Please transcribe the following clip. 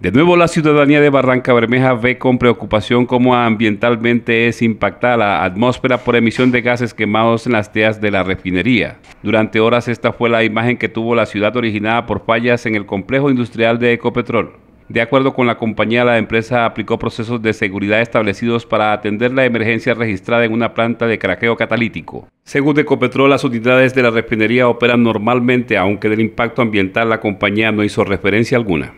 De nuevo, la ciudadanía de Barranca Bermeja ve con preocupación cómo ambientalmente es impactada la atmósfera por emisión de gases quemados en las teas de la refinería. Durante horas esta fue la imagen que tuvo la ciudad originada por fallas en el complejo industrial de Ecopetrol. De acuerdo con la compañía, la empresa aplicó procesos de seguridad establecidos para atender la emergencia registrada en una planta de craqueo catalítico. Según Ecopetrol, las unidades de la refinería operan normalmente, aunque del impacto ambiental la compañía no hizo referencia alguna.